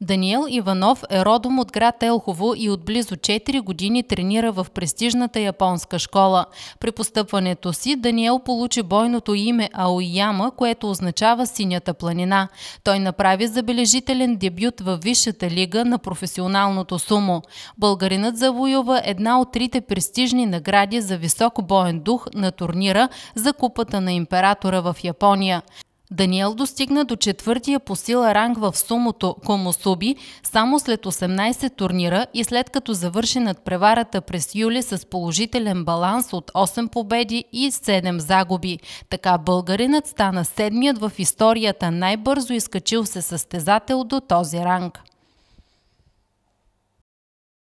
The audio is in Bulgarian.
Даниел Иванов е родом от град Елхово и от близо 4 години тренира в престижната японска школа. При постъпването си Даниел получи бойното име Аояма, което означава синята планина. Той направи забележителен дебют във висшата лига на професионалното сумо. Българинът завоюва една от трите престижни награди за висок боен дух на турнира за Купата на императора в Япония. Даниел достигна до четвъртия по сила ранг в сумото Комосуби само след 18 турнира и след като завърши над преварата през юли с положителен баланс от 8 победи и 7 загуби. Така българинът стана седмият в историята най-бързо изкачил се състезател до този ранг.